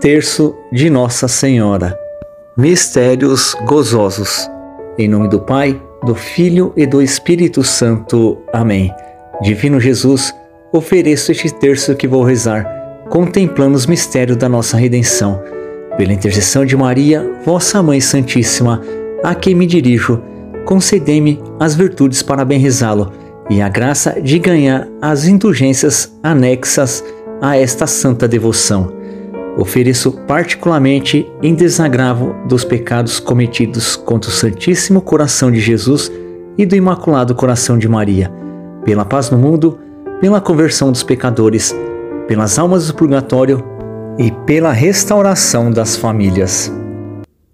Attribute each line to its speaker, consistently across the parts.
Speaker 1: Terço de Nossa Senhora. Mistérios gozosos. Em nome do Pai, do Filho e do Espírito Santo. Amém. Divino Jesus, ofereço este terço que vou rezar, contemplando os mistérios da nossa redenção. Pela intercessão de Maria, vossa Mãe Santíssima, a quem me dirijo, concedei-me as virtudes para bem rezá-lo e a graça de ganhar as indulgências anexas a esta santa devoção ofereço particularmente em desagravo dos pecados cometidos contra o Santíssimo Coração de Jesus e do Imaculado Coração de Maria, pela paz no mundo, pela conversão dos pecadores, pelas almas do purgatório e pela restauração das famílias.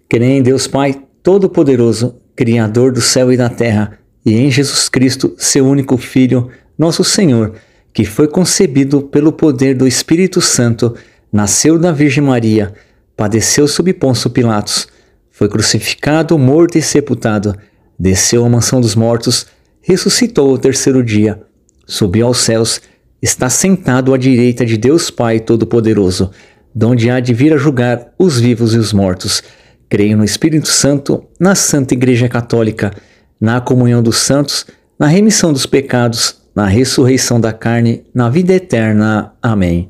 Speaker 1: Creio em Deus Pai Todo-Poderoso, Criador do céu e da terra, e em Jesus Cristo, seu único Filho, nosso Senhor, que foi concebido pelo poder do Espírito Santo nasceu da Virgem Maria, padeceu sob Ponço Pilatos, foi crucificado, morto e sepultado, desceu à mansão dos mortos, ressuscitou ao terceiro dia, subiu aos céus, está sentado à direita de Deus Pai Todo-Poderoso, donde há de vir a julgar os vivos e os mortos. Creio no Espírito Santo, na Santa Igreja Católica, na comunhão dos santos, na remissão dos pecados, na ressurreição da carne, na vida eterna. Amém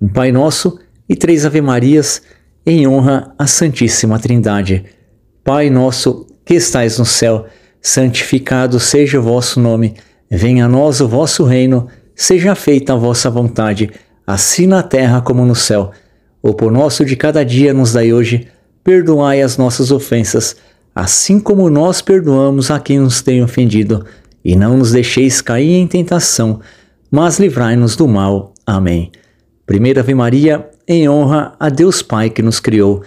Speaker 1: um Pai Nosso e três Ave Marias em honra à Santíssima Trindade. Pai nosso que estais no céu, santificado seja o vosso nome, venha a nós o vosso reino, seja feita a vossa vontade, assim na terra como no céu. O pão nosso de cada dia nos dai hoje, perdoai as nossas ofensas, assim como nós perdoamos a quem nos tem ofendido, e não nos deixeis cair em tentação, mas livrai-nos do mal. Amém. Primeira Ave Maria, em honra a Deus Pai que nos criou.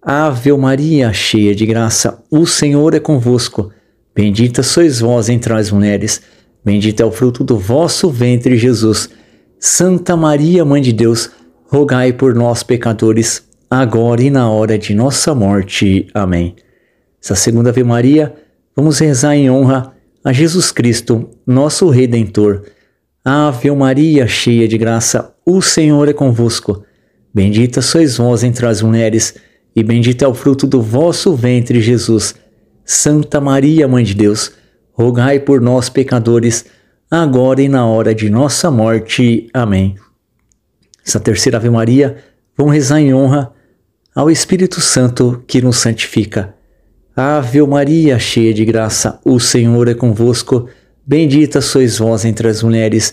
Speaker 1: Ave Maria, cheia de graça, o Senhor é convosco. Bendita sois vós entre as mulheres, bendito é o fruto do vosso ventre, Jesus. Santa Maria, Mãe de Deus, rogai por nós, pecadores, agora e na hora de nossa morte. Amém. Essa segunda Ave Maria, vamos rezar em honra a Jesus Cristo, nosso Redentor. Ave Maria, cheia de graça, o Senhor é convosco. Bendita sois vós entre as mulheres, e bendito é o fruto do vosso ventre, Jesus. Santa Maria, Mãe de Deus, rogai por nós, pecadores, agora e na hora de nossa morte. Amém. Essa terceira Ave Maria, vamos rezar em honra ao Espírito Santo que nos santifica. Ave Maria, cheia de graça, o Senhor é convosco. Bendita sois vós entre as mulheres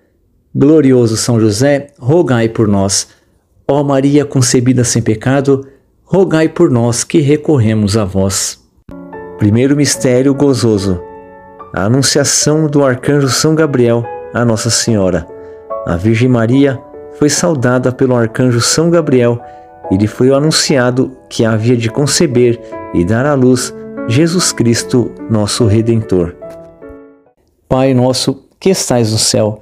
Speaker 1: Glorioso São José, rogai por nós. Ó Maria concebida sem pecado, rogai por nós que recorremos a vós. Primeiro mistério gozoso. A anunciação do arcanjo São Gabriel à Nossa Senhora. A Virgem Maria foi saudada pelo arcanjo São Gabriel e lhe foi anunciado que havia de conceber e dar à luz Jesus Cristo, nosso redentor. Pai nosso, que estais no céu,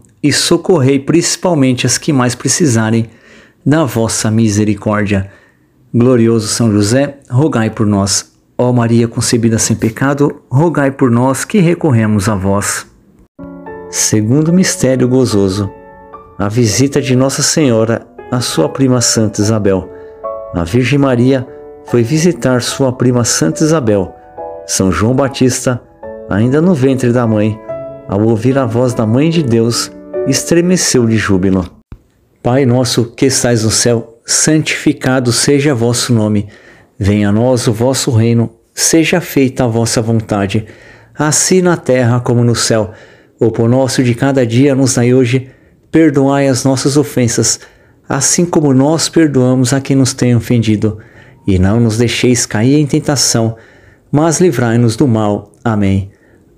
Speaker 1: e socorrei principalmente as que mais precisarem da vossa misericórdia. Glorioso São José, rogai por nós. Ó Maria concebida sem pecado, rogai por nós que recorremos a vós. Segundo mistério gozoso, a visita de Nossa Senhora à sua prima Santa Isabel. A Virgem Maria foi visitar sua prima Santa Isabel. São João Batista, ainda no ventre da mãe, ao ouvir a voz da Mãe de Deus, estremeceu de júbilo. Pai nosso que estais no céu, santificado seja vosso nome. Venha a nós o vosso reino, seja feita a vossa vontade, assim na terra como no céu. O pão nosso de cada dia nos dai hoje, perdoai as nossas ofensas, assim como nós perdoamos a quem nos tem ofendido, e não nos deixeis cair em tentação, mas livrai-nos do mal. Amém.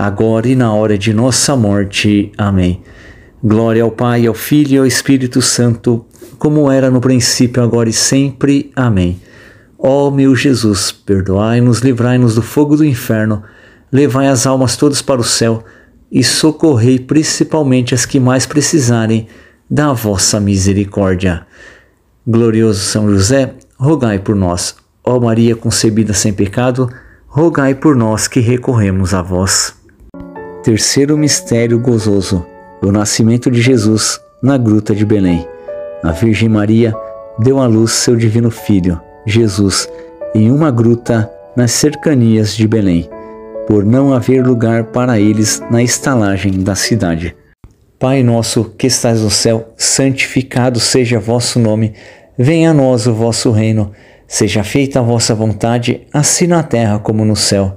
Speaker 1: agora e na hora de nossa morte. Amém. Glória ao Pai, ao Filho e ao Espírito Santo, como era no princípio, agora e sempre. Amém. Ó meu Jesus, perdoai-nos, livrai-nos do fogo do inferno, levai as almas todas para o céu e socorrei principalmente as que mais precisarem da vossa misericórdia. Glorioso São José, rogai por nós. Ó Maria concebida sem pecado, rogai por nós que recorremos a vós. Terceiro mistério gozoso: o nascimento de Jesus na gruta de Belém. A Virgem Maria deu à luz seu divino filho, Jesus, em uma gruta nas cercanias de Belém, por não haver lugar para eles na estalagem da cidade. Pai nosso que estás no céu, santificado seja vosso nome, venha a nós o vosso reino, seja feita a vossa vontade, assim na terra como no céu.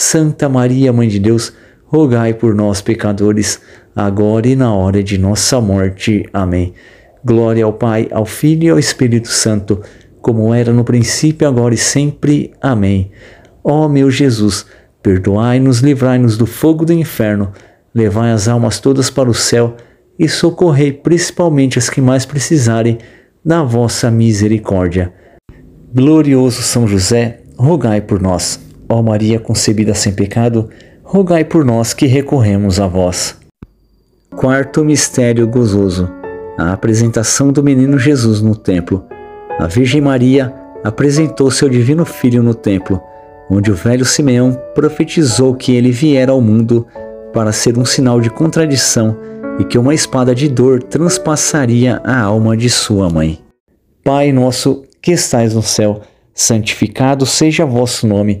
Speaker 1: Santa Maria, Mãe de Deus, rogai por nós, pecadores, agora e na hora de nossa morte. Amém. Glória ao Pai, ao Filho e ao Espírito Santo, como era no princípio, agora e sempre. Amém. Ó meu Jesus, perdoai-nos, livrai-nos do fogo do inferno, levai as almas todas para o céu e socorrei principalmente as que mais precisarem da vossa misericórdia. Glorioso São José, rogai por nós. Ó Maria concebida sem pecado, rogai por nós que recorremos a vós. Quarto mistério gozoso: a apresentação do menino Jesus no templo. A Virgem Maria apresentou seu divino filho no templo, onde o velho Simeão profetizou que ele viera ao mundo para ser um sinal de contradição e que uma espada de dor transpassaria a alma de sua mãe. Pai nosso que estais no céu, santificado seja vosso nome.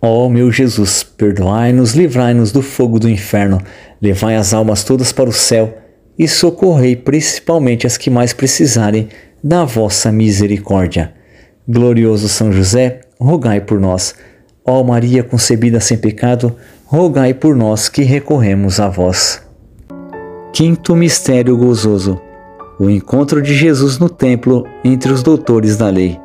Speaker 1: Ó oh, meu Jesus, perdoai-nos, livrai-nos do fogo do inferno, levai as almas todas para o céu e socorrei principalmente as que mais precisarem da vossa misericórdia. Glorioso São José, rogai por nós. Ó oh, Maria concebida sem pecado, rogai por nós que recorremos a vós. Quinto mistério gozoso: o encontro de Jesus no templo entre os doutores da lei.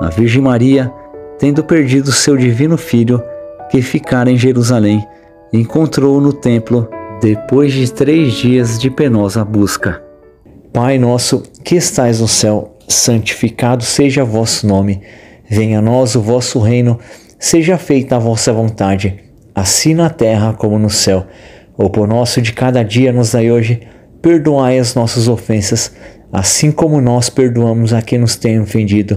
Speaker 1: A Virgem Maria tendo perdido seu divino filho, que ficara em Jerusalém, encontrou-o no templo depois de três dias de penosa busca. Pai nosso que estais no céu, santificado seja vosso nome. Venha a nós o vosso reino, seja feita a vossa vontade, assim na terra como no céu. O pão nosso de cada dia nos dai hoje, perdoai as nossas ofensas, assim como nós perdoamos a quem nos tem ofendido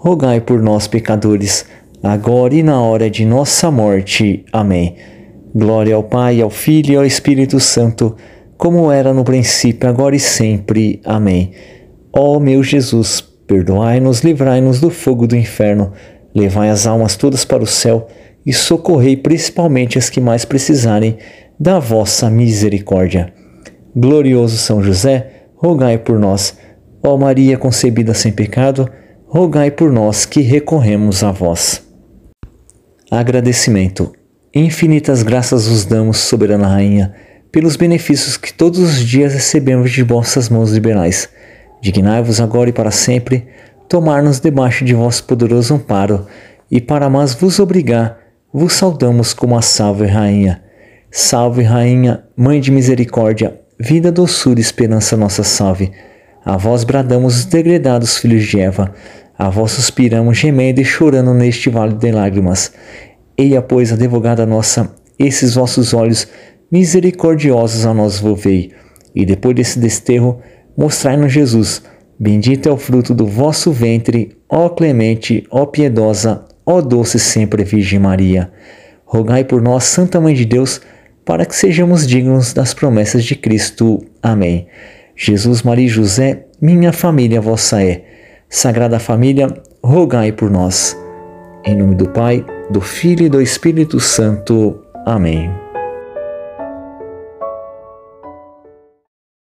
Speaker 1: rogai por nós, pecadores, agora e na hora de nossa morte. Amém. Glória ao Pai, ao Filho e ao Espírito Santo, como era no princípio, agora e sempre. Amém. Ó meu Jesus, perdoai-nos, livrai-nos do fogo do inferno, levai as almas todas para o céu e socorrei principalmente as que mais precisarem da vossa misericórdia. Glorioso São José, rogai por nós. Ó Maria concebida sem pecado, rogai por nós que recorremos a vós. Agradecimento. Infinitas graças vos damos, soberana rainha, pelos benefícios que todos os dias recebemos de vossas mãos liberais. Dignai-vos agora e para sempre tomar-nos debaixo de vosso poderoso amparo e para mais vos obrigar, vos saudamos como a salve rainha. Salve rainha, mãe de misericórdia, vida, doçura e esperança nossa salve. A vós bradamos os degredados filhos de Eva, a vós suspiramos gemendo e chorando neste vale de lágrimas. Eia, pois, advogada nossa, esses vossos olhos misericordiosos a nós volvei, e depois desse desterro, mostrai-nos Jesus. Bendito é o fruto do vosso ventre, ó clemente, ó piedosa, ó doce sempre Virgem Maria. Rogai por nós, Santa Mãe de Deus, para que sejamos dignos das promessas de Cristo. Amém. Jesus, Maria e José, minha família vossa é. Sagrada Família, rogai por nós. Em nome do Pai, do Filho e do Espírito Santo. Amém.